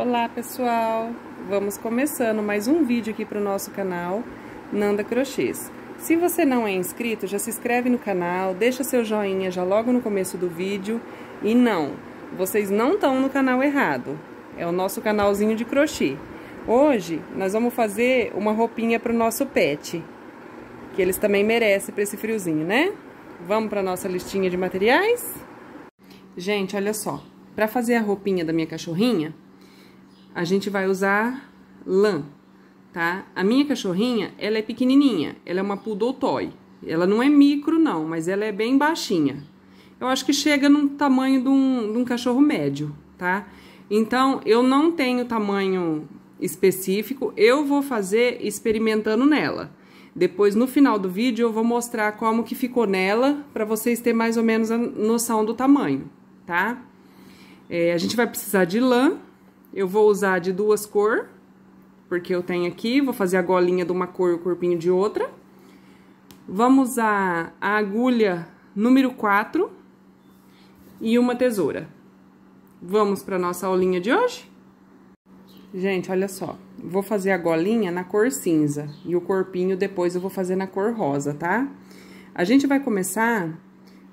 Olá pessoal, vamos começando mais um vídeo aqui para o nosso canal Nanda Crochês. Se você não é inscrito, já se inscreve no canal, deixa seu joinha já logo no começo do vídeo. E não, vocês não estão no canal errado, é o nosso canalzinho de crochê. Hoje nós vamos fazer uma roupinha para o nosso pet, que eles também merecem para esse friozinho, né? Vamos para nossa listinha de materiais? Gente, olha só, para fazer a roupinha da minha cachorrinha, a gente vai usar lã, tá? A minha cachorrinha, ela é pequenininha, ela é uma poodle toy. Ela não é micro não, mas ela é bem baixinha. Eu acho que chega no tamanho de um, de um cachorro médio, tá? Então, eu não tenho tamanho específico, eu vou fazer experimentando nela. Depois, no final do vídeo, eu vou mostrar como que ficou nela, para vocês terem mais ou menos a noção do tamanho, tá? É, a gente vai precisar de lã, eu vou usar de duas cores, porque eu tenho aqui, vou fazer a golinha de uma cor e o corpinho de outra. Vamos usar a agulha número 4 e uma tesoura. Vamos para nossa aulinha de hoje? Gente, olha só, vou fazer a golinha na cor cinza e o corpinho depois eu vou fazer na cor rosa, tá? A gente vai começar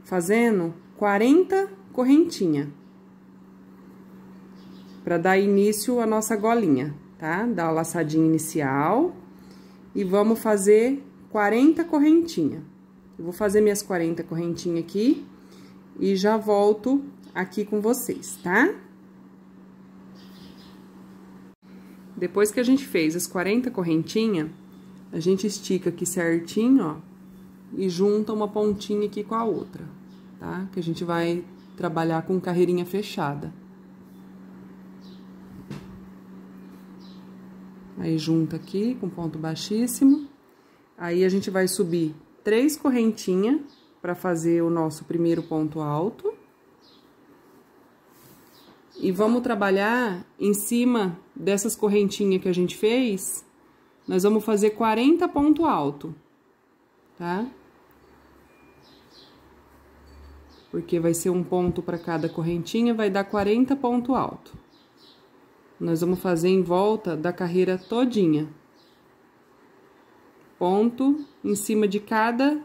fazendo 40 correntinhas para dar início à nossa golinha, tá? Dá a laçadinha inicial e vamos fazer 40 correntinhas. Eu vou fazer minhas 40 correntinhas aqui e já volto aqui com vocês, tá? Depois que a gente fez as 40 correntinhas, a gente estica aqui certinho, ó, e junta uma pontinha aqui com a outra, tá? Que a gente vai trabalhar com carreirinha fechada. Aí junta aqui com ponto baixíssimo. Aí a gente vai subir três correntinhas para fazer o nosso primeiro ponto alto. E vamos trabalhar em cima dessas correntinhas que a gente fez, nós vamos fazer 40 ponto alto, tá? Porque vai ser um ponto para cada correntinha, vai dar 40 ponto alto. Nós vamos fazer em volta da carreira todinha. Ponto em cima de cada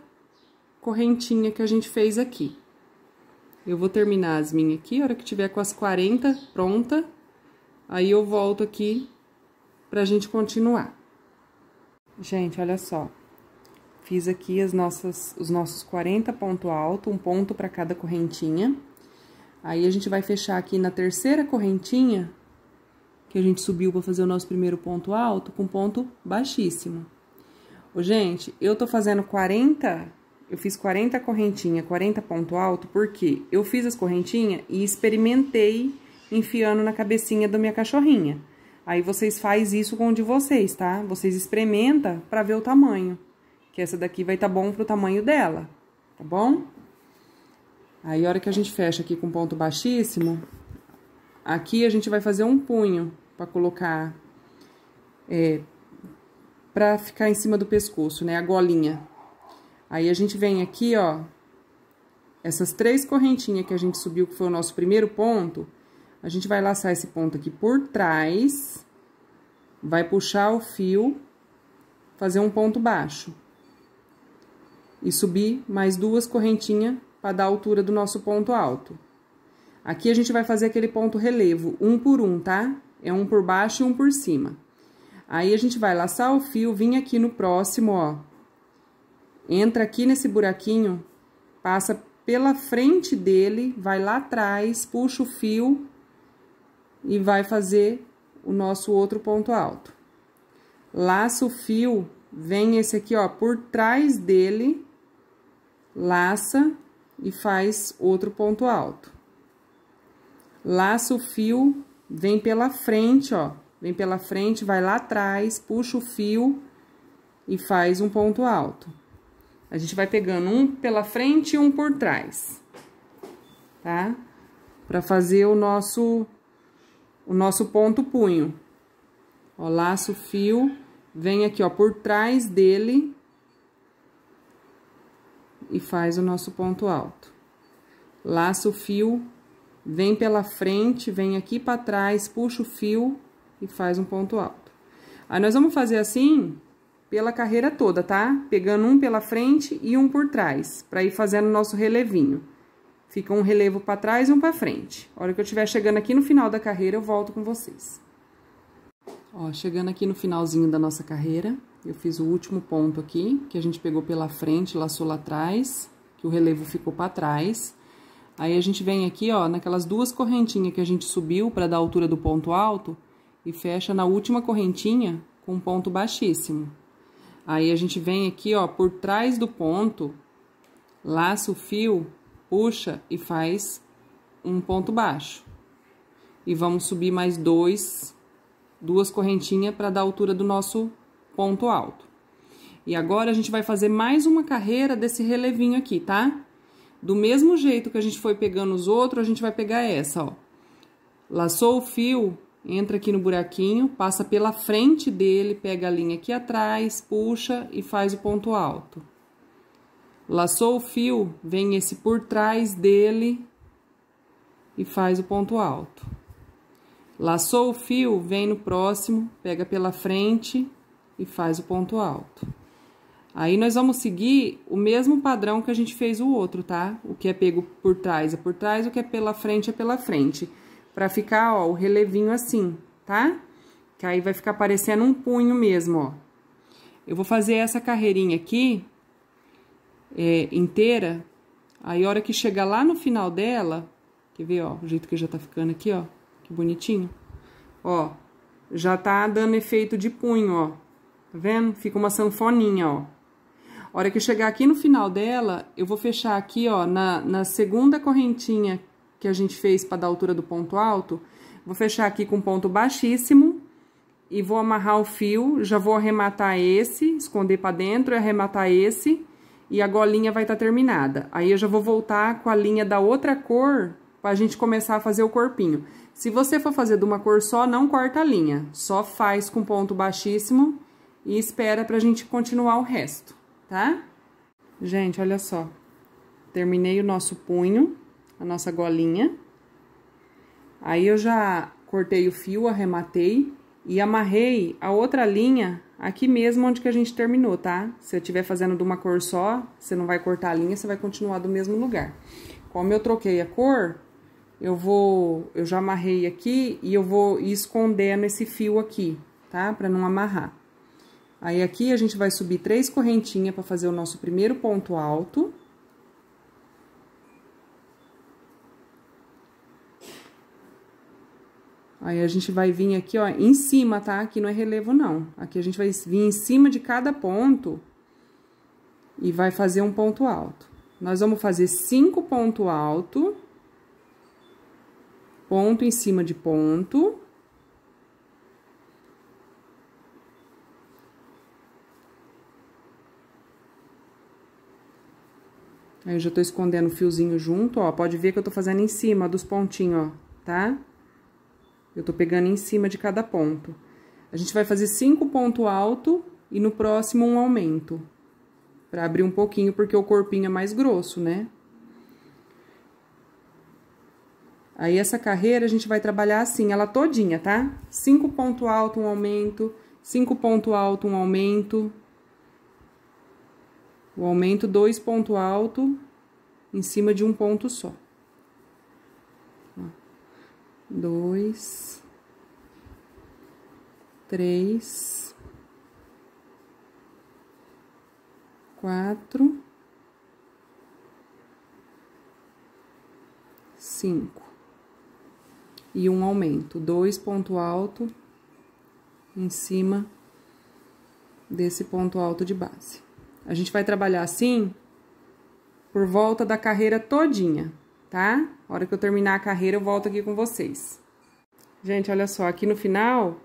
correntinha que a gente fez aqui. Eu vou terminar as minhas aqui, a hora que tiver com as 40 pronta, aí eu volto aqui pra gente continuar. Gente, olha só. Fiz aqui as nossas, os nossos 40 ponto alto, um ponto para cada correntinha. Aí, a gente vai fechar aqui na terceira correntinha que a gente subiu para fazer o nosso primeiro ponto alto com ponto baixíssimo. Ô, gente, eu tô fazendo 40, eu fiz 40 correntinha, 40 ponto alto, porque eu fiz as correntinhas e experimentei enfiando na cabecinha da minha cachorrinha. Aí vocês faz isso com o de vocês, tá? Vocês experimenta para ver o tamanho, que essa daqui vai tá bom pro tamanho dela, tá bom? Aí a hora que a gente fecha aqui com ponto baixíssimo, aqui a gente vai fazer um punho para colocar, é, para ficar em cima do pescoço, né? A golinha. Aí a gente vem aqui, ó, essas três correntinhas que a gente subiu, que foi o nosso primeiro ponto, a gente vai laçar esse ponto aqui por trás, vai puxar o fio, fazer um ponto baixo. E subir mais duas correntinhas para dar a altura do nosso ponto alto. Aqui a gente vai fazer aquele ponto relevo, um por um, tá? É um por baixo e um por cima. Aí, a gente vai laçar o fio, vem aqui no próximo, ó. Entra aqui nesse buraquinho, passa pela frente dele, vai lá atrás, puxa o fio e vai fazer o nosso outro ponto alto. Laça o fio, vem esse aqui, ó, por trás dele, laça e faz outro ponto alto. Laça o fio, Vem pela frente, ó. Vem pela frente, vai lá atrás, puxa o fio e faz um ponto alto. A gente vai pegando um pela frente e um por trás, tá? Pra fazer o nosso, o nosso ponto punho. Ó, laço, fio, vem aqui, ó, por trás dele e faz o nosso ponto alto. Laço, fio, Vem pela frente, vem aqui para trás, puxa o fio e faz um ponto alto. Aí, nós vamos fazer assim pela carreira toda, tá? Pegando um pela frente e um por trás, para ir fazendo o nosso relevinho. Fica um relevo para trás e um para frente. A hora que eu estiver chegando aqui no final da carreira, eu volto com vocês. Ó, chegando aqui no finalzinho da nossa carreira, eu fiz o último ponto aqui, que a gente pegou pela frente, laçou lá atrás, que o relevo ficou para trás. Aí a gente vem aqui, ó, naquelas duas correntinhas que a gente subiu para dar a altura do ponto alto e fecha na última correntinha com um ponto baixíssimo. Aí a gente vem aqui, ó, por trás do ponto, laça o fio, puxa e faz um ponto baixo. E vamos subir mais dois, duas correntinhas para dar a altura do nosso ponto alto. E agora a gente vai fazer mais uma carreira desse relevinho aqui, tá? Do mesmo jeito que a gente foi pegando os outros, a gente vai pegar essa, ó. Laçou o fio, entra aqui no buraquinho, passa pela frente dele, pega a linha aqui atrás, puxa e faz o ponto alto. Laçou o fio, vem esse por trás dele e faz o ponto alto. Laçou o fio, vem no próximo, pega pela frente e faz o ponto alto. Aí nós vamos seguir o mesmo padrão que a gente fez o outro, tá? O que é pego por trás é por trás, o que é pela frente é pela frente. Pra ficar, ó, o relevinho assim, tá? Que aí vai ficar parecendo um punho mesmo, ó. Eu vou fazer essa carreirinha aqui é, inteira. Aí, a hora que chegar lá no final dela, quer ver, ó, o jeito que já tá ficando aqui, ó. Que bonitinho. Ó, já tá dando efeito de punho, ó. Tá vendo? Fica uma sanfoninha, ó. A hora que eu chegar aqui no final dela, eu vou fechar aqui, ó, na, na segunda correntinha que a gente fez para dar altura do ponto alto, vou fechar aqui com ponto baixíssimo e vou amarrar o fio, já vou arrematar esse, esconder para dentro e arrematar esse, e a golinha vai estar tá terminada. Aí eu já vou voltar com a linha da outra cor para a gente começar a fazer o corpinho. Se você for fazer de uma cor só, não corta a linha, só faz com ponto baixíssimo e espera para a gente continuar o resto tá? Gente, olha só. Terminei o nosso punho, a nossa golinha. Aí eu já cortei o fio, arrematei e amarrei a outra linha aqui mesmo onde que a gente terminou, tá? Se eu estiver fazendo de uma cor só, você não vai cortar a linha, você vai continuar do mesmo lugar. Como eu troquei a cor, eu vou, eu já amarrei aqui e eu vou escondendo esse fio aqui, tá? Para não amarrar. Aí aqui a gente vai subir três correntinhas para fazer o nosso primeiro ponto alto. Aí a gente vai vir aqui, ó, em cima, tá? Aqui não é relevo, não. Aqui a gente vai vir em cima de cada ponto e vai fazer um ponto alto. Nós vamos fazer cinco ponto alto, ponto em cima de ponto. Aí eu já tô escondendo o fiozinho junto, ó. Pode ver que eu tô fazendo em cima dos pontinhos, ó, tá? Eu tô pegando em cima de cada ponto. A gente vai fazer cinco ponto alto e no próximo um aumento. Pra abrir um pouquinho, porque o corpinho é mais grosso, né? Aí, essa carreira, a gente vai trabalhar assim, ela todinha, tá? Cinco ponto alto, um aumento. Cinco ponto alto, um aumento. O aumento dois ponto alto em cima de um ponto só. Dois, três, quatro, cinco. E um aumento, dois ponto alto em cima desse ponto alto de base. A gente vai trabalhar assim por volta da carreira todinha, tá? A hora que eu terminar a carreira, eu volto aqui com vocês. Gente, olha só, aqui no final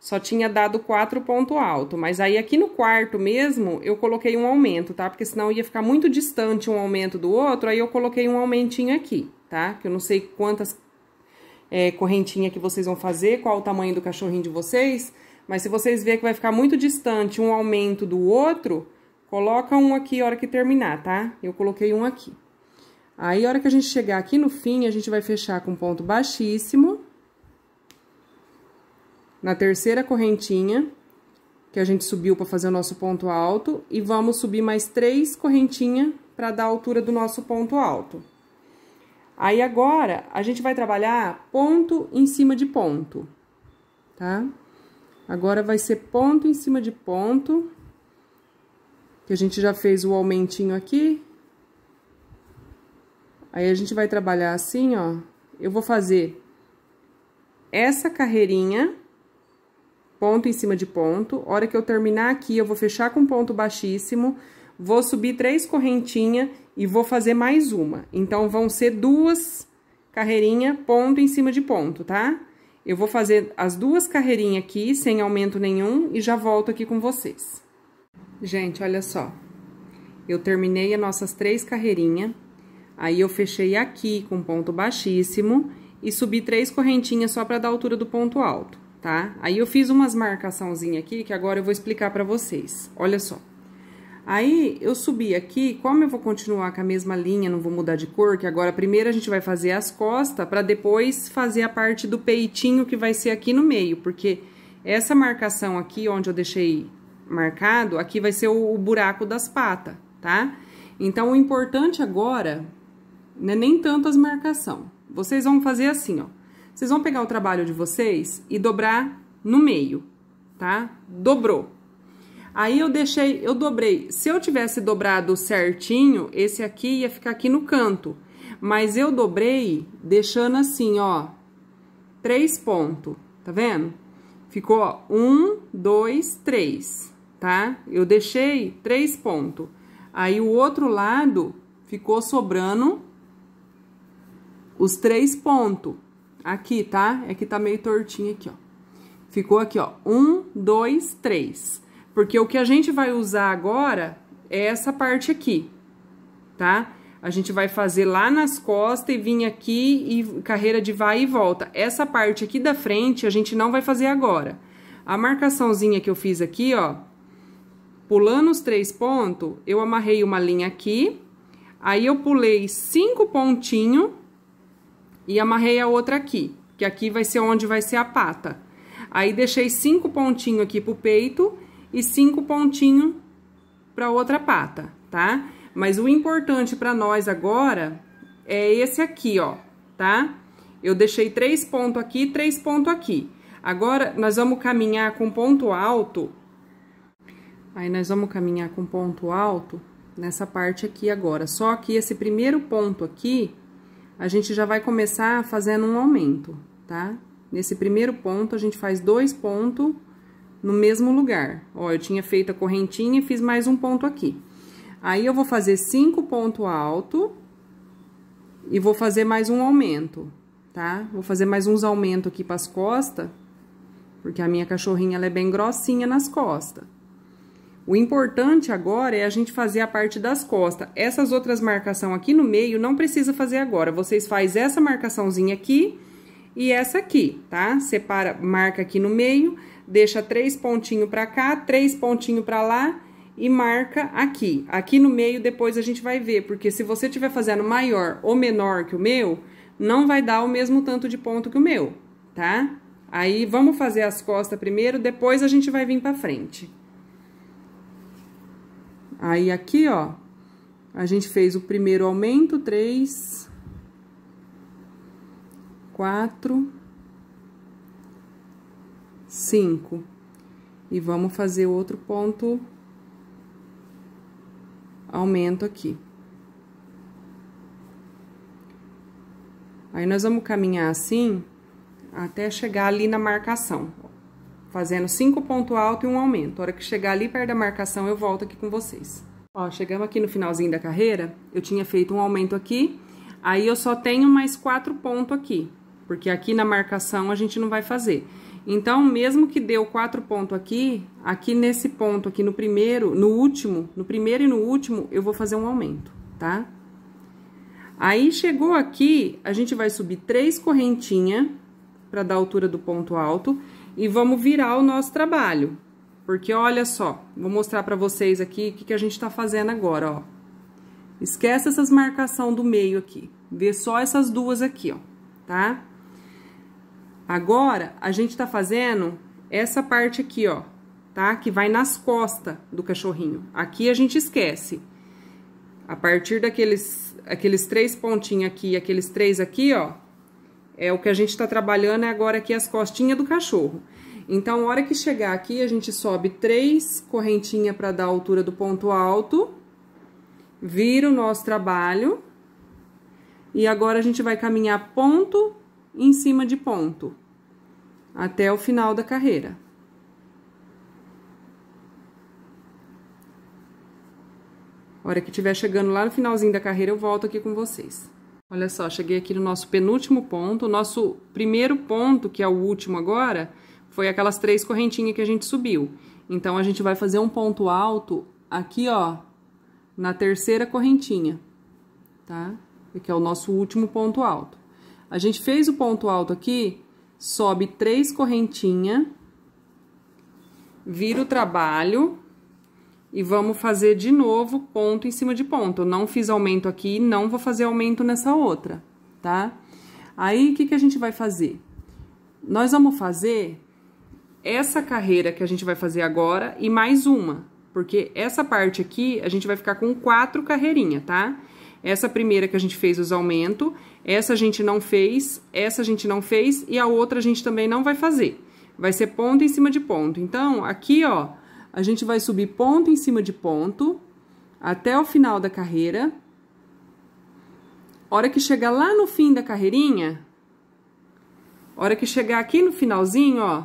só tinha dado quatro ponto alto, mas aí aqui no quarto mesmo eu coloquei um aumento, tá? Porque senão ia ficar muito distante um aumento do outro, aí eu coloquei um aumentinho aqui, tá? Que eu não sei quantas é, que vocês vão fazer, qual o tamanho do cachorrinho de vocês, mas se vocês verem que vai ficar muito distante um aumento do outro, Coloca um aqui a hora que terminar, tá? Eu coloquei um aqui. Aí, a hora que a gente chegar aqui no fim, a gente vai fechar com ponto baixíssimo. Na terceira correntinha, que a gente subiu para fazer o nosso ponto alto. E vamos subir mais três correntinhas para dar a altura do nosso ponto alto. Aí, agora, a gente vai trabalhar ponto em cima de ponto, tá? Agora, vai ser ponto em cima de ponto que a gente já fez o aumentinho aqui. Aí a gente vai trabalhar assim, ó. Eu vou fazer essa carreirinha, ponto em cima de ponto. Hora que eu terminar aqui, eu vou fechar com ponto baixíssimo, vou subir três correntinhas e vou fazer mais uma. Então, vão ser duas carreirinhas ponto em cima de ponto, tá? Eu vou fazer as duas carreirinhas aqui, sem aumento nenhum, e já volto aqui com vocês. Gente, olha só. Eu terminei as nossas três carreirinhas, aí eu fechei aqui com ponto baixíssimo e subi três correntinhas só para dar altura do ponto alto, tá? Aí eu fiz umas marcaçãozinhas aqui que agora eu vou explicar para vocês. Olha só. Aí eu subi aqui, como eu vou continuar com a mesma linha, não vou mudar de cor, que agora primeiro a gente vai fazer as costas para depois fazer a parte do peitinho que vai ser aqui no meio, porque essa marcação aqui onde eu deixei marcado, aqui vai ser o, o buraco das patas, tá? Então, o importante agora não é nem tanto as marcação. Vocês vão fazer assim, ó. Vocês vão pegar o trabalho de vocês e dobrar no meio, tá? Dobrou. Aí eu deixei, eu dobrei. Se eu tivesse dobrado certinho, esse aqui ia ficar aqui no canto. Mas eu dobrei deixando assim, ó, três pontos, tá vendo? Ficou, ó, um, dois, três tá? Eu deixei três pontos. Aí o outro lado ficou sobrando os três pontos. Aqui, tá? É que tá meio tortinho aqui, ó. Ficou aqui, ó. Um, dois, três. Porque o que a gente vai usar agora é essa parte aqui, tá? A gente vai fazer lá nas costas e vir aqui e carreira de vai e volta. Essa parte aqui da frente a gente não vai fazer agora. A marcaçãozinha que eu fiz aqui, ó, Pulando os três pontos, eu amarrei uma linha aqui, aí eu pulei cinco pontinhos e amarrei a outra aqui, que aqui vai ser onde vai ser a pata. Aí deixei cinco pontinhos aqui pro peito e cinco pontinhos pra outra pata, tá? Mas o importante pra nós agora é esse aqui, ó, tá? Eu deixei três pontos aqui, três pontos aqui. Agora, nós vamos caminhar com ponto alto Aí, nós vamos caminhar com ponto alto nessa parte aqui agora. Só que esse primeiro ponto aqui, a gente já vai começar fazendo um aumento, tá? Nesse primeiro ponto, a gente faz dois pontos no mesmo lugar. Ó, eu tinha feito a correntinha e fiz mais um ponto aqui. Aí, eu vou fazer cinco ponto alto e vou fazer mais um aumento, tá? Vou fazer mais uns aumentos aqui para as costas, porque a minha cachorrinha, ela é bem grossinha nas costas. O importante agora é a gente fazer a parte das costas. Essas outras marcação aqui no meio não precisa fazer agora. Vocês faz essa marcaçãozinha aqui e essa aqui, tá? Separa, marca aqui no meio, deixa três pontinhos para cá, três pontinhos para lá e marca aqui. Aqui no meio depois a gente vai ver, porque se você tiver fazendo maior ou menor que o meu, não vai dar o mesmo tanto de ponto que o meu, tá? Aí vamos fazer as costas primeiro, depois a gente vai vir para frente. Aí aqui, ó, a gente fez o primeiro aumento, três, quatro, cinco. E vamos fazer outro ponto aumento aqui. Aí, nós vamos caminhar assim até chegar ali na marcação fazendo cinco ponto alto e um aumento. A hora que chegar ali perto da marcação, eu volto aqui com vocês. Ó, chegamos aqui no finalzinho da carreira, eu tinha feito um aumento aqui, aí eu só tenho mais quatro pontos aqui, porque aqui na marcação a gente não vai fazer. Então, mesmo que deu quatro pontos aqui, aqui nesse ponto aqui no primeiro, no último, no primeiro e no último, eu vou fazer um aumento, tá? Aí, chegou aqui, a gente vai subir três correntinhas para dar altura do ponto alto e vamos virar o nosso trabalho. Porque olha só, vou mostrar para vocês aqui o que, que a gente está fazendo agora, ó. Esquece essas marcação do meio aqui. Vê só essas duas aqui, ó, tá? Agora, a gente tá fazendo essa parte aqui, ó, tá? Que vai nas costas do cachorrinho. Aqui a gente esquece. A partir daqueles aqueles três pontinhos aqui e aqueles três aqui, ó, é o que a gente está trabalhando é agora aqui as costinhas do cachorro. Então, a hora que chegar aqui, a gente sobe três correntinhas para dar a altura do ponto alto, vira o nosso trabalho, e agora a gente vai caminhar ponto em cima de ponto, até o final da carreira. A hora que estiver chegando lá no finalzinho da carreira, eu volto aqui com vocês. Olha só, cheguei aqui no nosso penúltimo ponto. O nosso primeiro ponto, que é o último agora, foi aquelas três correntinhas que a gente subiu. Então, a gente vai fazer um ponto alto aqui, ó, na terceira correntinha, tá? Que é o nosso último ponto alto. A gente fez o ponto alto aqui, sobe três correntinhas, vira o trabalho e vamos fazer de novo ponto em cima de ponto. Eu não fiz aumento aqui, não vou fazer aumento nessa outra, tá? Aí, o que, que a gente vai fazer? Nós vamos fazer essa carreira que a gente vai fazer agora e mais uma, porque essa parte aqui a gente vai ficar com quatro carreirinhas, tá? Essa primeira que a gente fez os aumentos, essa a gente não fez, essa a gente não fez e a outra a gente também não vai fazer. Vai ser ponto em cima de ponto. Então, aqui, ó, a gente vai subir ponto em cima de ponto até o final da carreira. Hora que chegar lá no fim da carreirinha, hora que chegar aqui no finalzinho, ó,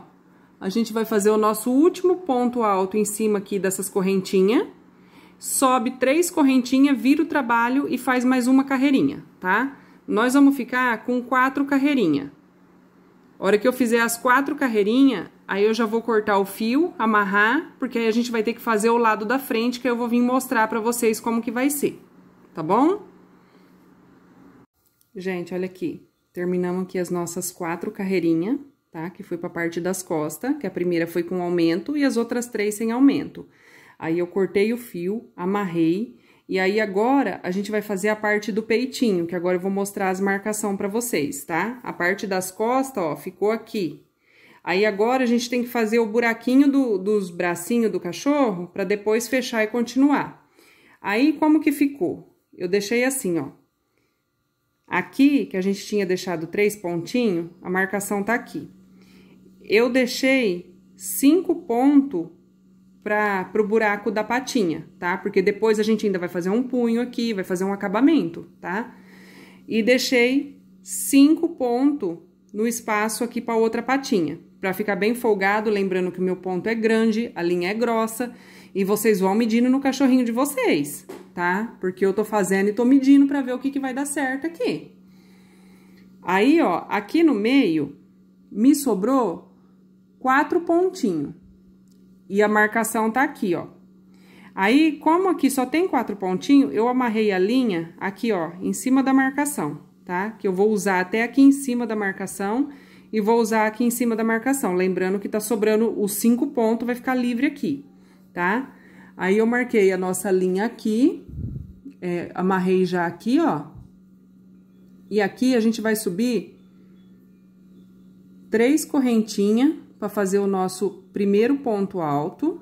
a gente vai fazer o nosso último ponto alto em cima aqui dessas correntinhas. Sobe três correntinhas, vira o trabalho e faz mais uma carreirinha, tá? Nós vamos ficar com quatro carreirinhas. Hora que eu fizer as quatro carreirinhas, Aí eu já vou cortar o fio, amarrar, porque aí a gente vai ter que fazer o lado da frente, que eu vou vir mostrar pra vocês como que vai ser, tá bom? Gente, olha aqui, terminamos aqui as nossas quatro carreirinhas, tá? Que foi pra parte das costas, que a primeira foi com aumento e as outras três sem aumento. Aí eu cortei o fio, amarrei, e aí agora a gente vai fazer a parte do peitinho, que agora eu vou mostrar as marcação pra vocês, tá? A parte das costas, ó, ficou aqui, Aí agora a gente tem que fazer o buraquinho do, dos bracinhos do cachorro para depois fechar e continuar. Aí como que ficou? Eu deixei assim, ó. Aqui, que a gente tinha deixado três pontinhos, a marcação tá aqui. Eu deixei cinco pontos para o buraco da patinha, tá? Porque depois a gente ainda vai fazer um punho aqui, vai fazer um acabamento, tá? E deixei cinco pontos no espaço aqui para outra patinha para ficar bem folgado, lembrando que o meu ponto é grande, a linha é grossa, e vocês vão medindo no cachorrinho de vocês, tá? Porque eu tô fazendo e tô medindo para ver o que, que vai dar certo aqui. Aí, ó, aqui no meio, me sobrou quatro pontinhos. E a marcação tá aqui, ó. Aí, como aqui só tem quatro pontinhos, eu amarrei a linha aqui, ó, em cima da marcação, tá? Que eu vou usar até aqui em cima da marcação e vou usar aqui em cima da marcação. Lembrando que tá sobrando os cinco pontos, vai ficar livre aqui, tá? Aí, eu marquei a nossa linha aqui, é, amarrei já aqui, ó. E aqui, a gente vai subir três correntinhas para fazer o nosso primeiro ponto alto.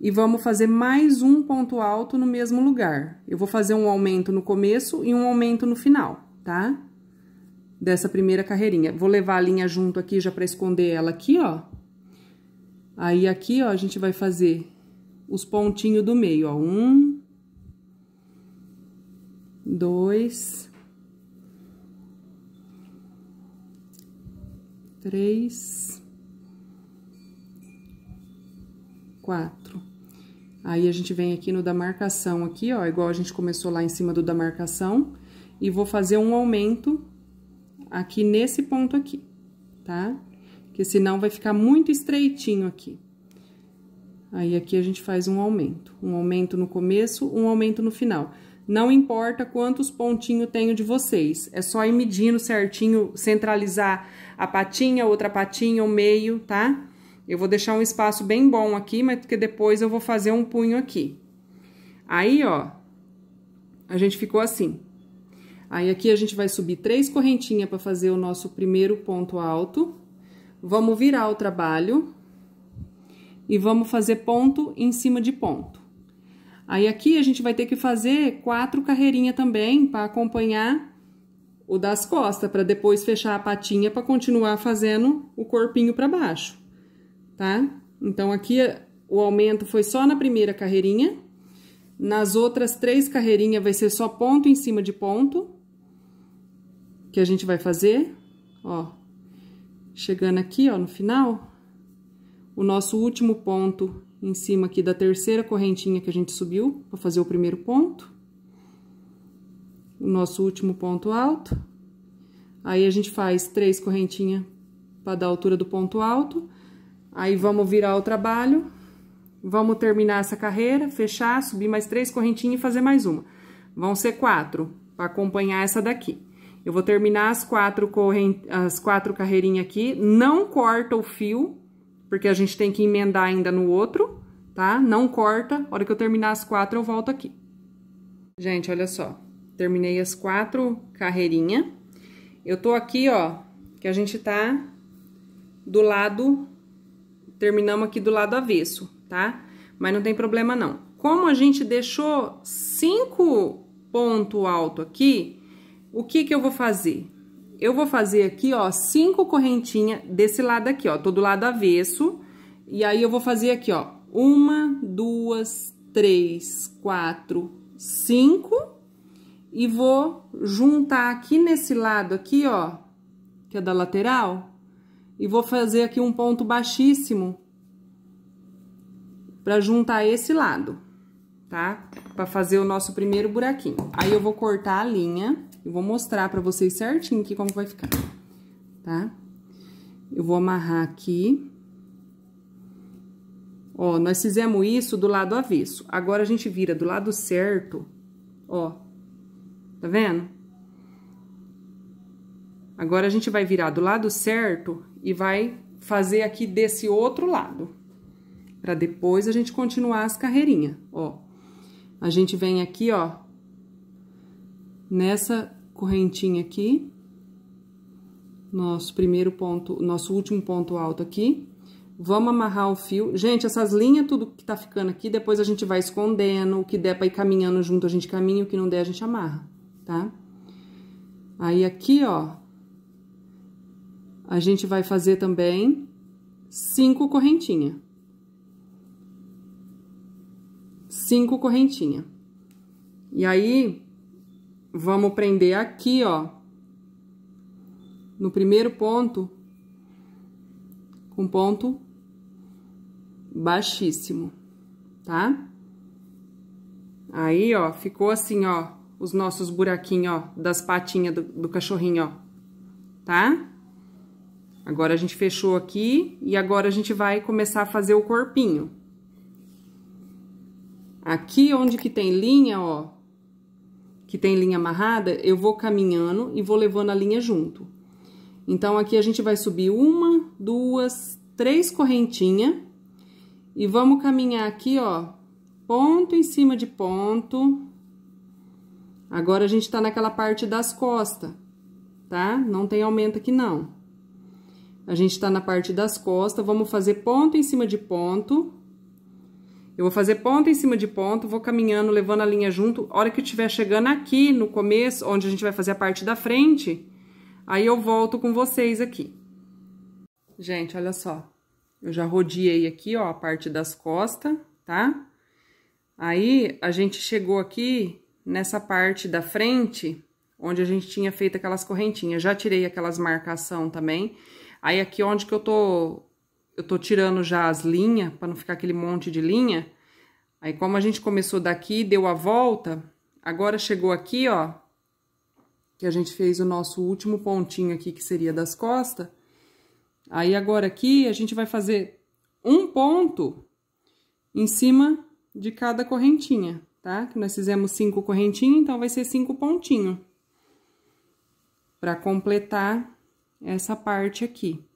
E vamos fazer mais um ponto alto no mesmo lugar. Eu vou fazer um aumento no começo e um aumento no final, tá? Tá? dessa primeira carreirinha. Vou levar a linha junto aqui já para esconder ela aqui, ó. Aí, aqui, ó, a gente vai fazer os pontinhos do meio, ó. Um, dois, três, quatro. Aí, a gente vem aqui no da marcação aqui, ó, igual a gente começou lá em cima do da marcação. E vou fazer um aumento aqui nesse ponto aqui, tá? Porque senão vai ficar muito estreitinho aqui. Aí, aqui a gente faz um aumento. Um aumento no começo, um aumento no final. Não importa quantos pontinhos tenho de vocês. É só ir medindo certinho, centralizar a patinha, outra patinha, o meio, tá? Eu vou deixar um espaço bem bom aqui, mas porque depois eu vou fazer um punho aqui. Aí, ó, a gente ficou assim. Aí aqui a gente vai subir três correntinhas para fazer o nosso primeiro ponto alto. Vamos virar o trabalho e vamos fazer ponto em cima de ponto. Aí aqui a gente vai ter que fazer quatro carreirinhas também para acompanhar o das costas, para depois fechar a patinha para continuar fazendo o corpinho para baixo, tá? Então aqui eh, o aumento foi só na primeira carreirinha. Nas outras três carreirinhas vai ser só ponto em cima de ponto que a gente vai fazer, ó, chegando aqui, ó, no final, o nosso último ponto em cima aqui da terceira correntinha que a gente subiu para fazer o primeiro ponto, o nosso último ponto alto, aí a gente faz três correntinhas para dar a altura do ponto alto, aí vamos virar o trabalho, vamos terminar essa carreira, fechar, subir mais três correntinhas e fazer mais uma. Vão ser quatro, para acompanhar essa daqui. Eu vou terminar as quatro, corrent... as quatro carreirinhas aqui. Não corta o fio, porque a gente tem que emendar ainda no outro, tá? Não corta. A hora que eu terminar as quatro, eu volto aqui. Gente, olha só. Terminei as quatro carreirinhas. Eu tô aqui, ó, que a gente tá do lado... Terminamos aqui do lado avesso, tá? Mas não tem problema, não. Como a gente deixou cinco ponto alto aqui, o que que eu vou fazer? Eu vou fazer aqui, ó, cinco correntinhas desse lado aqui, ó, tô do lado avesso. E aí, eu vou fazer aqui, ó, uma, duas, três, quatro, cinco. E vou juntar aqui nesse lado aqui, ó, que é da lateral. E vou fazer aqui um ponto baixíssimo pra juntar esse lado, tá? Pra fazer o nosso primeiro buraquinho. Aí, eu vou cortar a linha eu vou mostrar pra vocês certinho aqui como vai ficar, tá? Eu vou amarrar aqui. Ó, nós fizemos isso do lado avesso. Agora, a gente vira do lado certo, ó. Tá vendo? Agora, a gente vai virar do lado certo e vai fazer aqui desse outro lado. Pra depois a gente continuar as carreirinhas, ó. A gente vem aqui, ó, nessa correntinha aqui, nosso primeiro ponto, nosso último ponto alto aqui. Vamos amarrar o fio. Gente, essas linhas, tudo que tá ficando aqui, depois a gente vai escondendo. O que der pra ir caminhando junto, a gente caminha. O que não der, a gente amarra, tá? Aí, aqui, ó, a gente vai fazer também cinco correntinha. Cinco correntinha. E aí, Vamos prender aqui, ó. No primeiro ponto, com ponto baixíssimo, tá? Aí, ó, ficou assim, ó, os nossos buraquinhos, ó, das patinhas do, do cachorrinho, ó, tá? Agora a gente fechou aqui e agora a gente vai começar a fazer o corpinho. Aqui onde que tem linha, ó, que tem linha amarrada, eu vou caminhando e vou levando a linha junto. Então, aqui a gente vai subir uma, duas, três correntinhas. E vamos caminhar aqui, ó, ponto em cima de ponto. Agora, a gente tá naquela parte das costas, tá? Não tem aumento aqui, não. A gente tá na parte das costas, vamos fazer ponto em cima de ponto. Eu vou fazer ponto em cima de ponto, vou caminhando, levando a linha junto. A hora que eu estiver chegando aqui no começo, onde a gente vai fazer a parte da frente, aí eu volto com vocês aqui. Gente, olha só. Eu já rodeei aqui, ó, a parte das costas, tá? Aí, a gente chegou aqui nessa parte da frente, onde a gente tinha feito aquelas correntinhas. Já tirei aquelas marcação também. Aí, aqui onde que eu tô eu tô tirando já as linhas, para não ficar aquele monte de linha. Aí, como a gente começou daqui, deu a volta, agora chegou aqui, ó, que a gente fez o nosso último pontinho aqui, que seria das costas. Aí, agora aqui, a gente vai fazer um ponto em cima de cada correntinha, tá? Que nós fizemos cinco correntinhas, então vai ser cinco pontinhos. Pra completar essa parte aqui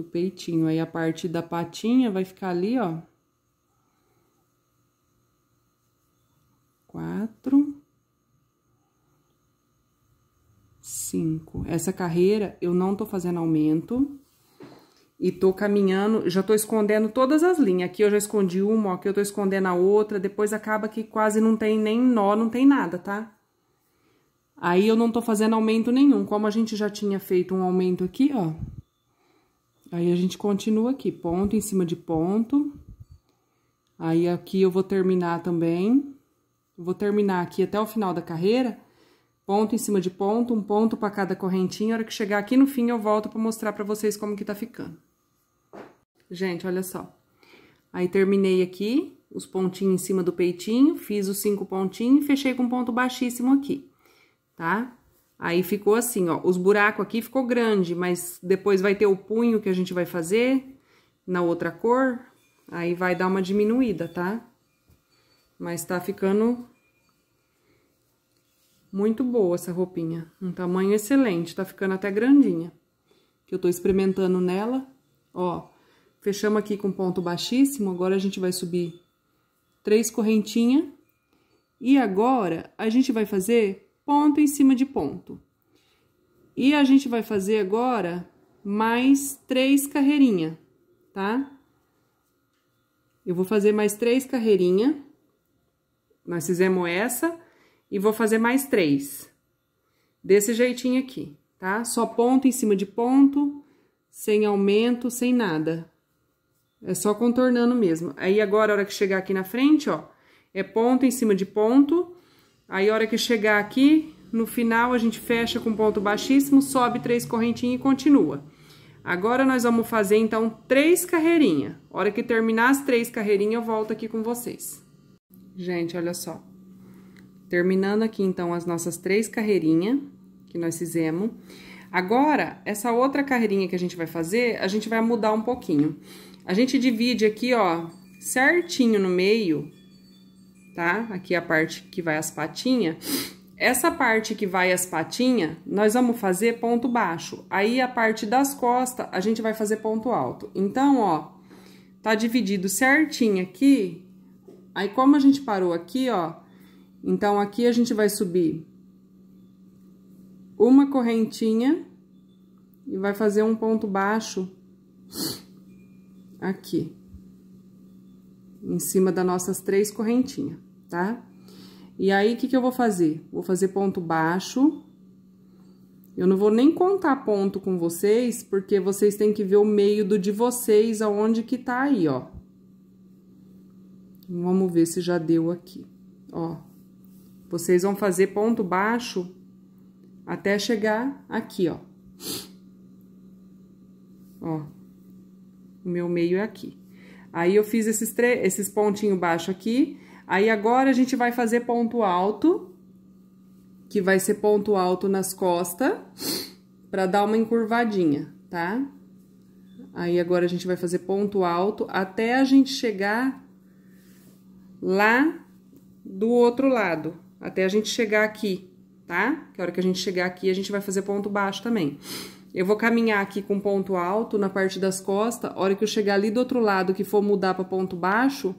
do peitinho. Aí a parte da patinha vai ficar ali, ó. Quatro. Cinco. Essa carreira eu não tô fazendo aumento. E tô caminhando, já tô escondendo todas as linhas. Aqui eu já escondi uma, ó, aqui eu tô escondendo a outra. Depois acaba que quase não tem nem nó, não tem nada, tá? Aí eu não tô fazendo aumento nenhum. Como a gente já tinha feito um aumento aqui, ó. Aí a gente continua aqui, ponto em cima de ponto. Aí aqui eu vou terminar também. vou terminar aqui até o final da carreira, ponto em cima de ponto, um ponto para cada correntinha. A hora que chegar aqui no fim eu volto para mostrar para vocês como que tá ficando. Gente, olha só. Aí terminei aqui os pontinhos em cima do peitinho, fiz os cinco pontinhos e fechei com um ponto baixíssimo aqui, tá? Aí ficou assim, ó, os buracos aqui ficou grande, mas depois vai ter o punho que a gente vai fazer na outra cor, aí vai dar uma diminuída, tá? Mas tá ficando muito boa essa roupinha, um tamanho excelente, tá ficando até grandinha. Que eu tô experimentando nela, ó, fechamos aqui com ponto baixíssimo, agora a gente vai subir três correntinhas. E agora, a gente vai fazer ponto em cima de ponto. E a gente vai fazer agora mais três carreirinhas, tá? Eu vou fazer mais três carreirinhas. Nós fizemos essa e vou fazer mais três. Desse jeitinho aqui, tá? Só ponto em cima de ponto, sem aumento, sem nada. É só contornando mesmo. Aí agora, a hora que chegar aqui na frente, ó, é ponto em cima de ponto Aí, a hora que chegar aqui, no final, a gente fecha com ponto baixíssimo, sobe três correntinhas e continua. Agora, nós vamos fazer, então, três carreirinhas. A hora que terminar as três carreirinhas, eu volto aqui com vocês. Gente, olha só. Terminando aqui, então, as nossas três carreirinhas que nós fizemos. Agora, essa outra carreirinha que a gente vai fazer, a gente vai mudar um pouquinho. A gente divide aqui, ó, certinho no meio, tá? Aqui a parte que vai as patinhas. Essa parte que vai as patinhas, nós vamos fazer ponto baixo. Aí, a parte das costas, a gente vai fazer ponto alto. Então, ó, tá dividido certinho aqui. Aí, como a gente parou aqui, ó, então aqui a gente vai subir uma correntinha e vai fazer um ponto baixo aqui. Em cima das nossas três correntinhas tá? E aí, o que, que eu vou fazer? Vou fazer ponto baixo. Eu não vou nem contar ponto com vocês, porque vocês têm que ver o meio do de vocês, aonde que tá aí, ó. Vamos ver se já deu aqui, ó. Vocês vão fazer ponto baixo até chegar aqui, ó. Ó, o meu meio é aqui. Aí, eu fiz esses, esses pontinhos baixo aqui, Aí agora a gente vai fazer ponto alto, que vai ser ponto alto nas costas, para dar uma encurvadinha, tá? Aí agora a gente vai fazer ponto alto até a gente chegar lá do outro lado, até a gente chegar aqui, tá? Que a hora que a gente chegar aqui, a gente vai fazer ponto baixo também. Eu vou caminhar aqui com ponto alto na parte das costas, a hora que eu chegar ali do outro lado que for mudar para ponto baixo,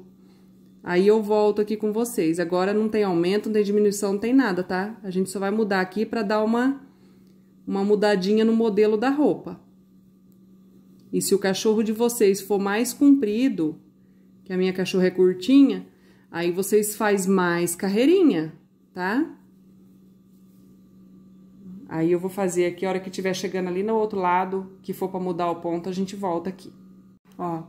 Aí eu volto aqui com vocês. Agora não tem aumento, não tem diminuição, não tem nada, tá? A gente só vai mudar aqui para dar uma, uma mudadinha no modelo da roupa. E se o cachorro de vocês for mais comprido, que a minha cachorra é curtinha, aí vocês faz mais carreirinha, tá? Aí eu vou fazer aqui, a hora que estiver chegando ali no outro lado, que for para mudar o ponto, a gente volta aqui. Ó,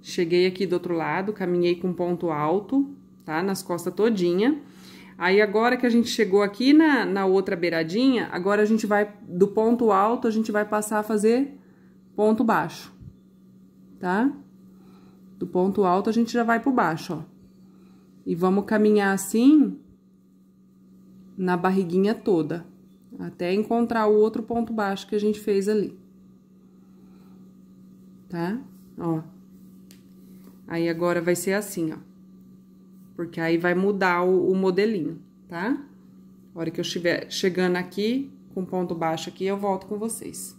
Cheguei aqui do outro lado, caminhei com ponto alto, tá? Nas costas todinha. Aí, agora que a gente chegou aqui na, na outra beiradinha, agora a gente vai, do ponto alto, a gente vai passar a fazer ponto baixo, tá? Do ponto alto, a gente já vai pro baixo, ó. E vamos caminhar assim na barriguinha toda, até encontrar o outro ponto baixo que a gente fez ali. Tá? Ó, Aí agora vai ser assim, ó. Porque aí vai mudar o, o modelinho, tá? A hora que eu estiver chegando aqui, com ponto baixo aqui, eu volto com vocês.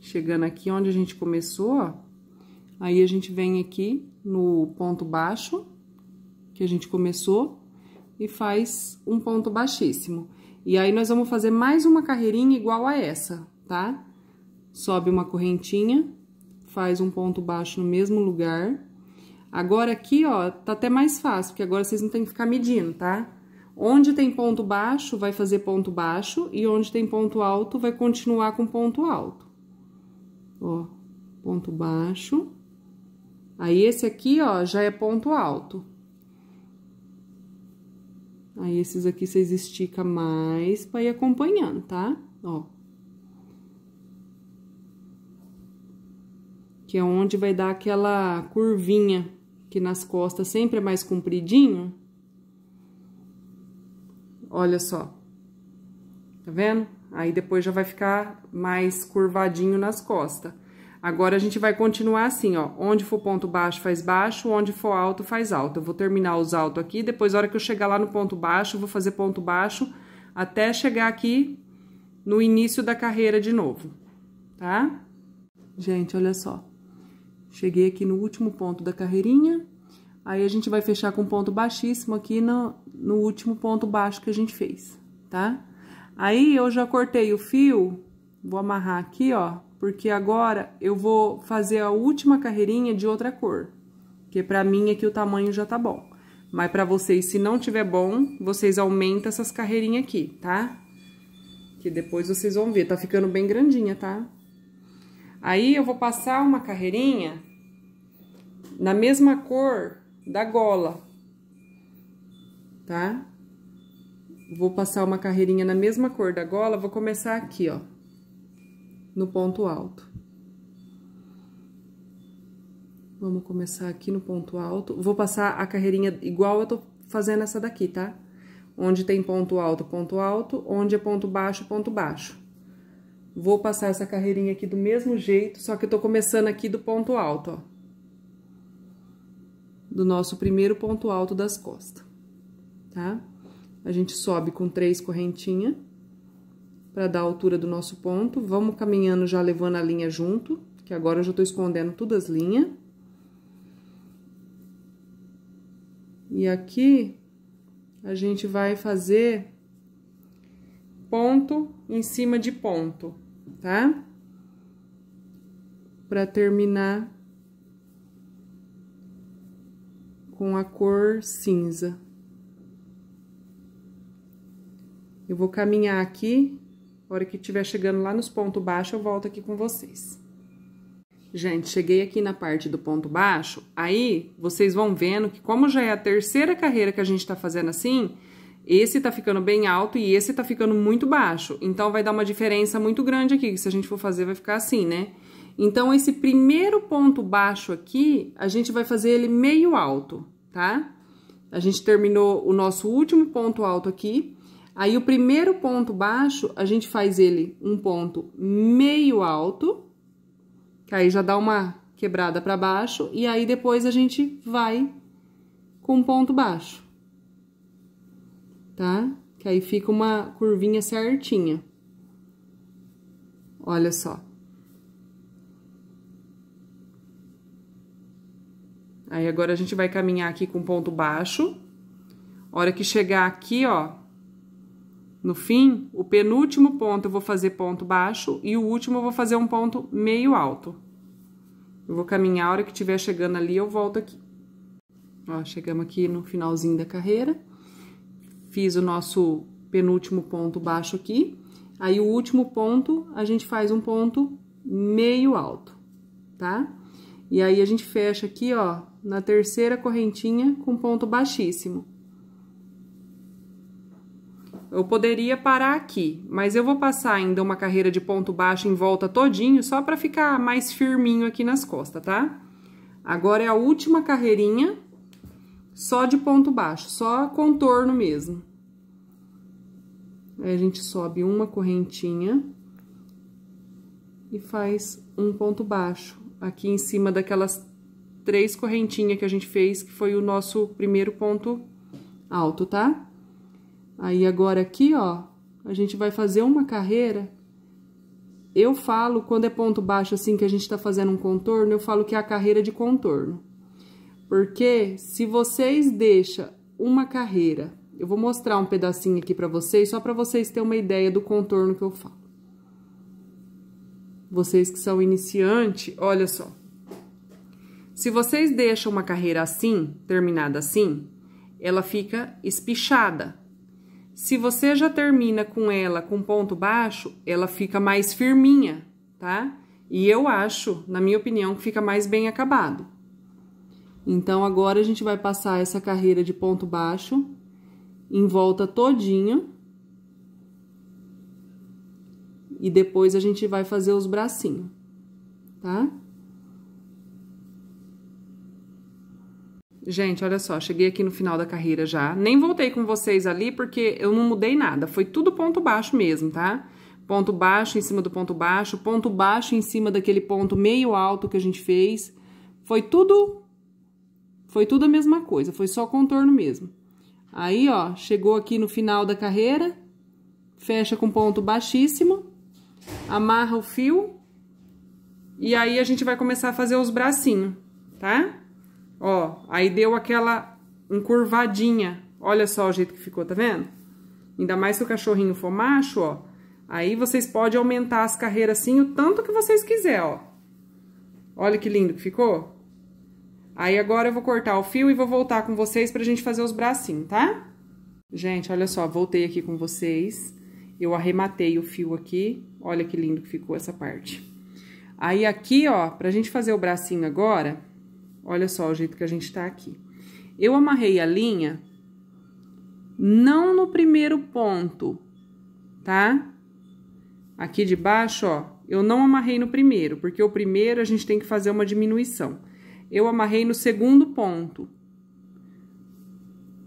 Chegando aqui onde a gente começou, ó. Aí a gente vem aqui no ponto baixo, que a gente começou, e faz um ponto baixíssimo. E aí, nós vamos fazer mais uma carreirinha igual a essa, tá? Sobe uma correntinha, faz um ponto baixo no mesmo lugar. Agora aqui, ó, tá até mais fácil, porque agora vocês não tem que ficar medindo, tá? Onde tem ponto baixo, vai fazer ponto baixo, e onde tem ponto alto, vai continuar com ponto alto. Ó, ponto baixo. Aí, esse aqui, ó, já é ponto alto. Aí, esses aqui vocês esticam mais pra ir acompanhando, tá? Ó. que é onde vai dar aquela curvinha que nas costas sempre é mais compridinho. Olha só. Tá vendo? Aí depois já vai ficar mais curvadinho nas costas. Agora, a gente vai continuar assim, ó. Onde for ponto baixo, faz baixo. Onde for alto, faz alto. Eu vou terminar os altos aqui. Depois, na hora que eu chegar lá no ponto baixo, vou fazer ponto baixo até chegar aqui no início da carreira de novo, tá? Gente, olha só. Cheguei aqui no último ponto da carreirinha. Aí a gente vai fechar com um ponto baixíssimo aqui no, no último ponto baixo que a gente fez, tá? Aí eu já cortei o fio, vou amarrar aqui, ó, porque agora eu vou fazer a última carreirinha de outra cor. Porque pra mim aqui é o tamanho já tá bom. Mas pra vocês, se não tiver bom, vocês aumentam essas carreirinhas aqui, tá? Que depois vocês vão ver, tá ficando bem grandinha, Tá? Aí eu vou passar uma carreirinha na mesma cor da gola, tá? Vou passar uma carreirinha na mesma cor da gola, vou começar aqui, ó, no ponto alto. Vamos começar aqui no ponto alto. Vou passar a carreirinha igual eu tô fazendo essa daqui, tá? Onde tem ponto alto, ponto alto. Onde é ponto baixo, ponto baixo. Vou passar essa carreirinha aqui do mesmo jeito, só que eu tô começando aqui do ponto alto, ó. Do nosso primeiro ponto alto das costas, tá? A gente sobe com três correntinhas para dar a altura do nosso ponto. Vamos caminhando já levando a linha junto, que agora eu já tô escondendo todas as linhas. E aqui, a gente vai fazer ponto em cima de ponto tá? Para terminar com a cor cinza. Eu vou caminhar aqui, a hora que estiver chegando lá nos pontos baixos, eu volto aqui com vocês. Gente, cheguei aqui na parte do ponto baixo, aí vocês vão vendo que como já é a terceira carreira que a gente tá fazendo assim, esse está ficando bem alto e esse está ficando muito baixo. Então, vai dar uma diferença muito grande aqui, que se a gente for fazer, vai ficar assim, né? Então, esse primeiro ponto baixo aqui, a gente vai fazer ele meio alto, tá? A gente terminou o nosso último ponto alto aqui. Aí, o primeiro ponto baixo, a gente faz ele um ponto meio alto, que aí já dá uma quebrada para baixo. E aí, depois, a gente vai com ponto baixo tá? Que aí fica uma curvinha certinha. Olha só. Aí, agora a gente vai caminhar aqui com ponto baixo. A hora que chegar aqui, ó, no fim, o penúltimo ponto eu vou fazer ponto baixo e o último eu vou fazer um ponto meio alto. Eu vou caminhar, a hora que estiver chegando ali, eu volto aqui. Ó, chegamos aqui no finalzinho da carreira fiz o nosso penúltimo ponto baixo aqui. Aí, o último ponto, a gente faz um ponto meio alto, tá? E aí, a gente fecha aqui, ó, na terceira correntinha com ponto baixíssimo. Eu poderia parar aqui, mas eu vou passar ainda uma carreira de ponto baixo em volta todinho, só para ficar mais firminho aqui nas costas, tá? Agora é a última carreirinha só de ponto baixo, só contorno mesmo. Aí a gente sobe uma correntinha e faz um ponto baixo aqui em cima daquelas três correntinhas que a gente fez, que foi o nosso primeiro ponto alto, tá? Aí agora aqui, ó, a gente vai fazer uma carreira. Eu falo, quando é ponto baixo assim que a gente tá fazendo um contorno, eu falo que é a carreira de contorno. Porque se vocês deixam uma carreira, eu vou mostrar um pedacinho aqui para vocês, só para vocês terem uma ideia do contorno que eu falo. Vocês que são iniciante, olha só. Se vocês deixam uma carreira assim, terminada assim, ela fica espichada. Se você já termina com ela com ponto baixo, ela fica mais firminha, tá? E eu acho, na minha opinião, que fica mais bem acabado. Então, agora a gente vai passar essa carreira de ponto baixo em volta todinha. E depois a gente vai fazer os bracinhos, tá? Gente, olha só, cheguei aqui no final da carreira já. Nem voltei com vocês ali porque eu não mudei nada. Foi tudo ponto baixo mesmo, tá? Ponto baixo em cima do ponto baixo, ponto baixo em cima daquele ponto meio alto que a gente fez. Foi tudo foi tudo a mesma coisa, foi só contorno mesmo. Aí, ó, chegou aqui no final da carreira, fecha com ponto baixíssimo, amarra o fio e aí a gente vai começar a fazer os bracinhos, tá? Ó, aí deu aquela encurvadinha. Olha só o jeito que ficou, tá vendo? Ainda mais se o cachorrinho for macho, ó. Aí vocês podem aumentar as carreiras assim o tanto que vocês quiserem. ó. Olha que lindo que ficou. Aí agora eu vou cortar o fio e vou voltar com vocês pra gente fazer os bracinhos, tá? Gente, olha só, voltei aqui com vocês. Eu arrematei o fio aqui. Olha que lindo que ficou essa parte. Aí aqui, ó, pra gente fazer o bracinho agora, olha só o jeito que a gente tá aqui. Eu amarrei a linha não no primeiro ponto, tá? Aqui de baixo, ó, eu não amarrei no primeiro, porque o primeiro a gente tem que fazer uma diminuição eu amarrei no segundo ponto.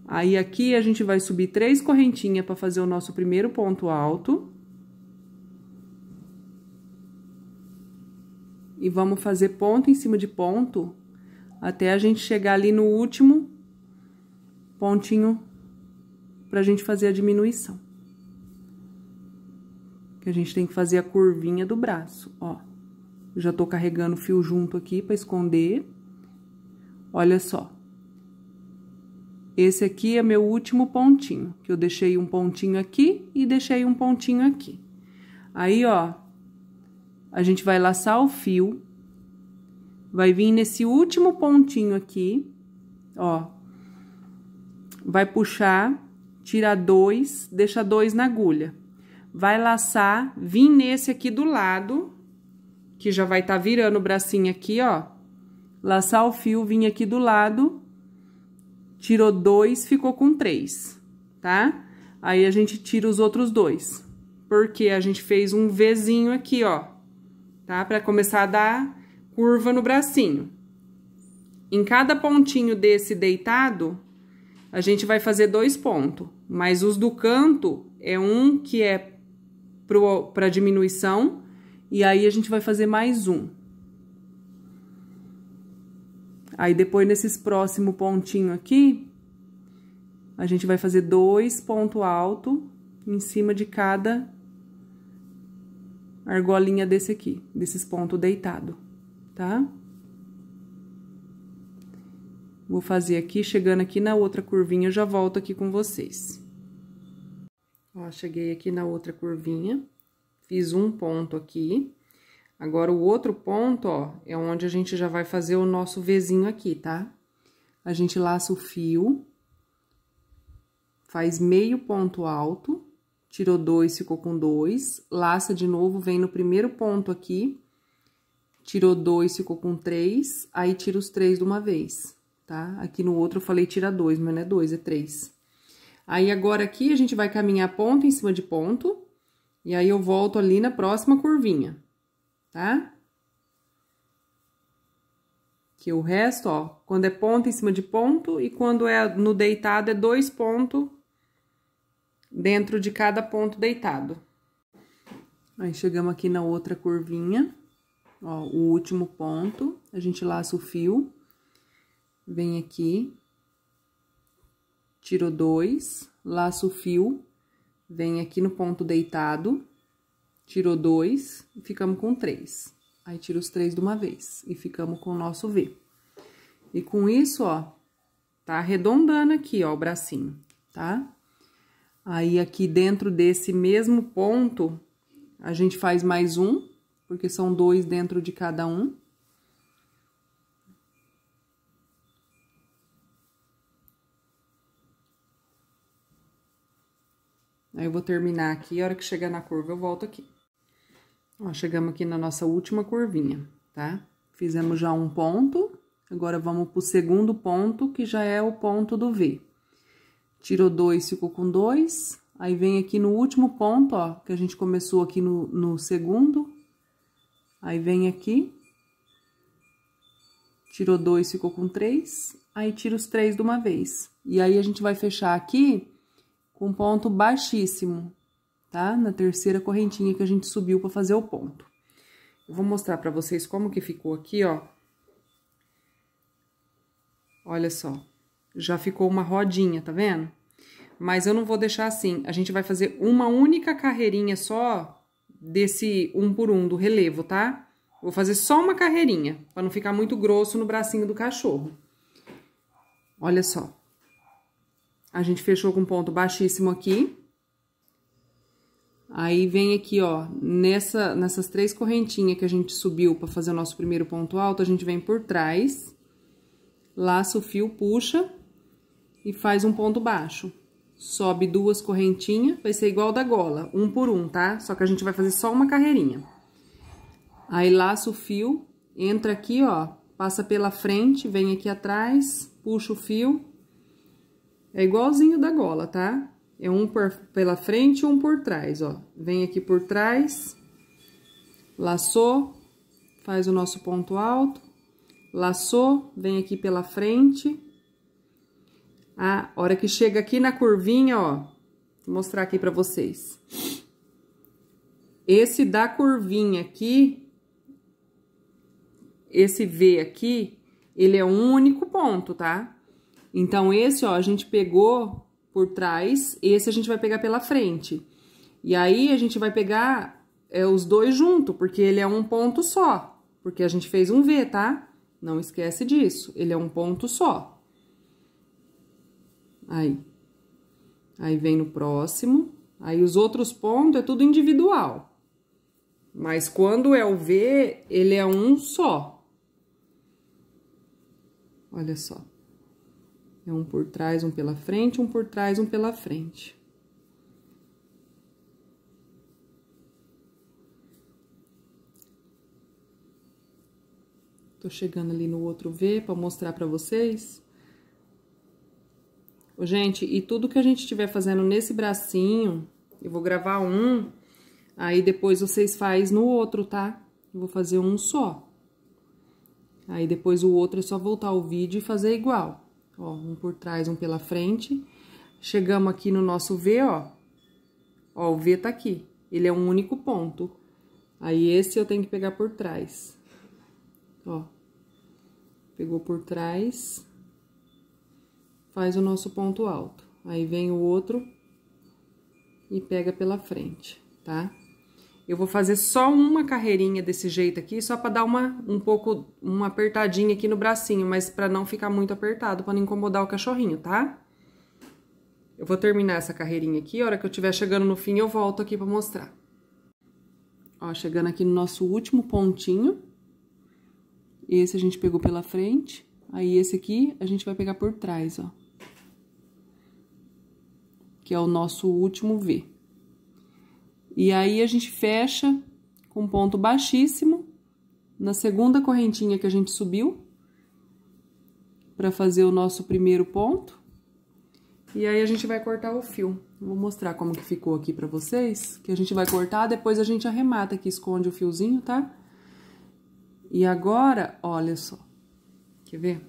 Aí, aqui, a gente vai subir três correntinhas para fazer o nosso primeiro ponto alto. E vamos fazer ponto em cima de ponto até a gente chegar ali no último pontinho para a gente fazer a diminuição. Que a gente tem que fazer a curvinha do braço, ó. já tô carregando o fio junto aqui para esconder. Olha só. Esse aqui é meu último pontinho, que eu deixei um pontinho aqui e deixei um pontinho aqui. Aí, ó, a gente vai laçar o fio, vai vir nesse último pontinho aqui, ó, vai puxar, tirar dois, deixa dois na agulha. Vai laçar, vim nesse aqui do lado, que já vai estar tá virando o bracinho aqui, ó, laçar o fio, vim aqui do lado, tirou dois, ficou com três, tá? Aí, a gente tira os outros dois, porque a gente fez um Vzinho aqui, ó, tá? Pra começar a dar curva no bracinho. Em cada pontinho desse deitado, a gente vai fazer dois pontos, mas os do canto é um que é para diminuição, e aí a gente vai fazer mais um. Aí, depois, nesses próximo pontinho aqui, a gente vai fazer dois ponto alto em cima de cada argolinha desse aqui, desses pontos deitado, tá? Vou fazer aqui, chegando aqui na outra curvinha, já volto aqui com vocês. Ó, cheguei aqui na outra curvinha, fiz um ponto aqui, Agora, o outro ponto, ó, é onde a gente já vai fazer o nosso Vzinho aqui, tá? A gente laça o fio, faz meio ponto alto, tirou dois, ficou com dois, laça de novo, vem no primeiro ponto aqui, tirou dois, ficou com três, aí tira os três de uma vez, tá? Aqui no outro eu falei tira dois, mas não é dois, é três. Aí, agora aqui, a gente vai caminhar ponto em cima de ponto, e aí eu volto ali na próxima curvinha tá? Que o resto, ó, quando é ponto em cima de ponto e quando é no deitado é dois pontos dentro de cada ponto deitado. Aí, chegamos aqui na outra curvinha, ó, o último ponto, a gente laça o fio, vem aqui, tiro dois, laço o fio, vem aqui no ponto deitado, Tirou dois e ficamos com três. Aí tira os três de uma vez e ficamos com o nosso V. E com isso, ó, tá arredondando aqui, ó, o bracinho, tá? Aí aqui dentro desse mesmo ponto, a gente faz mais um, porque são dois dentro de cada um. Aí eu vou terminar aqui, a hora que chegar na curva eu volto aqui. Ó, chegamos aqui na nossa última curvinha, tá? Fizemos já um ponto, agora vamos pro segundo ponto, que já é o ponto do V. Tirou dois, ficou com dois, aí vem aqui no último ponto, ó, que a gente começou aqui no, no segundo, aí vem aqui, tirou dois, ficou com três, aí tira os três de uma vez. E aí, a gente vai fechar aqui com ponto baixíssimo, tá? Na terceira correntinha que a gente subiu para fazer o ponto. Eu vou mostrar para vocês como que ficou aqui, ó. Olha só, já ficou uma rodinha, tá vendo? Mas eu não vou deixar assim, a gente vai fazer uma única carreirinha só desse um por um do relevo, tá? Vou fazer só uma carreirinha, para não ficar muito grosso no bracinho do cachorro. Olha só. A gente fechou com ponto baixíssimo aqui. Aí vem aqui, ó, nessa, nessas três correntinhas que a gente subiu para fazer o nosso primeiro ponto alto, a gente vem por trás, laça o fio, puxa e faz um ponto baixo. Sobe duas correntinhas, vai ser igual da gola, um por um, tá? Só que a gente vai fazer só uma carreirinha. Aí laça o fio, entra aqui, ó, passa pela frente, vem aqui atrás, puxa o fio. É igualzinho da gola, tá? É um por, pela frente e um por trás, ó. Vem aqui por trás, laçou, faz o nosso ponto alto, laçou, vem aqui pela frente. A hora que chega aqui na curvinha, ó, vou mostrar aqui pra vocês. Esse da curvinha aqui, esse V aqui, ele é um único ponto, tá? Então, esse, ó, a gente pegou por trás, esse a gente vai pegar pela frente. E aí, a gente vai pegar é, os dois junto, porque ele é um ponto só. Porque a gente fez um V, tá? Não esquece disso. Ele é um ponto só. Aí. Aí vem no próximo. Aí os outros pontos é tudo individual. Mas quando é o V, ele é um só. Olha só. É um por trás, um pela frente, um por trás, um pela frente. Tô chegando ali no outro V para mostrar para vocês. Gente, e tudo que a gente estiver fazendo nesse bracinho, eu vou gravar um, aí depois vocês faz no outro, tá? Eu vou fazer um só. Aí depois o outro é só voltar o vídeo e fazer igual. Ó, um por trás, um pela frente. Chegamos aqui no nosso V, ó. Ó, o V tá aqui. Ele é um único ponto. Aí, esse eu tenho que pegar por trás. Ó. Pegou por trás. Faz o nosso ponto alto. Aí, vem o outro e pega pela frente, tá? Tá? Eu vou fazer só uma carreirinha desse jeito aqui, só para dar uma um pouco uma apertadinha aqui no bracinho, mas para não ficar muito apertado, para não incomodar o cachorrinho, tá? Eu vou terminar essa carreirinha aqui, a hora que eu estiver chegando no fim eu volto aqui para mostrar. Ó, chegando aqui no nosso último pontinho. Esse a gente pegou pela frente, aí esse aqui a gente vai pegar por trás, ó. Que é o nosso último V. E aí a gente fecha com um ponto baixíssimo na segunda correntinha que a gente subiu para fazer o nosso primeiro ponto. E aí a gente vai cortar o fio. Vou mostrar como que ficou aqui para vocês, que a gente vai cortar, depois a gente arremata aqui, esconde o fiozinho, tá? E agora, olha só. Quer ver?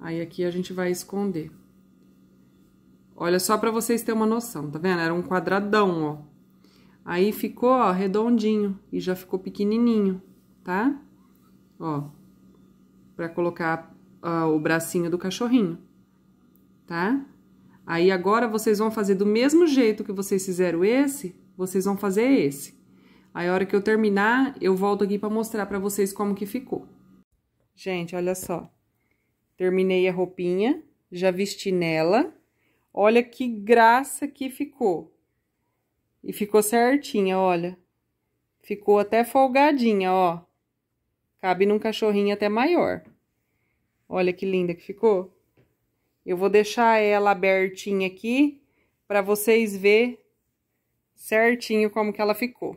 Aí aqui a gente vai esconder. Olha só para vocês terem uma noção, tá vendo? Era um quadradão, ó. Aí ficou, ó, redondinho e já ficou pequenininho, tá? Ó, para colocar ó, ah, o bracinho do cachorrinho, tá? Aí agora vocês vão fazer do mesmo jeito que vocês fizeram esse, vocês vão fazer esse. Aí a hora que eu terminar, eu volto aqui para mostrar para vocês como que ficou. Gente, olha só. Terminei a roupinha, já vesti nela Olha que graça que ficou. E ficou certinha, olha. Ficou até folgadinha, ó. Cabe num cachorrinho até maior. Olha que linda que ficou. Eu vou deixar ela abertinha aqui para vocês ver certinho como que ela ficou.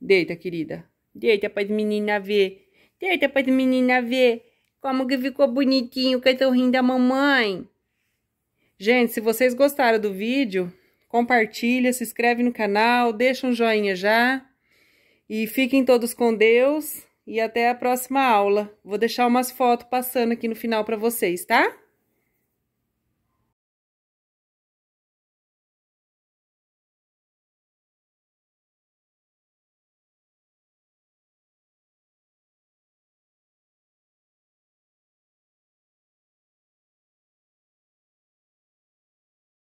Deita, querida. Deita para as meninas ver. Deita para as meninas ver como que ficou bonitinho o cachorrinho da mamãe. Gente, se vocês gostaram do vídeo, compartilha, se inscreve no canal, deixa um joinha já. E fiquem todos com Deus e até a próxima aula. Vou deixar umas fotos passando aqui no final para vocês, tá?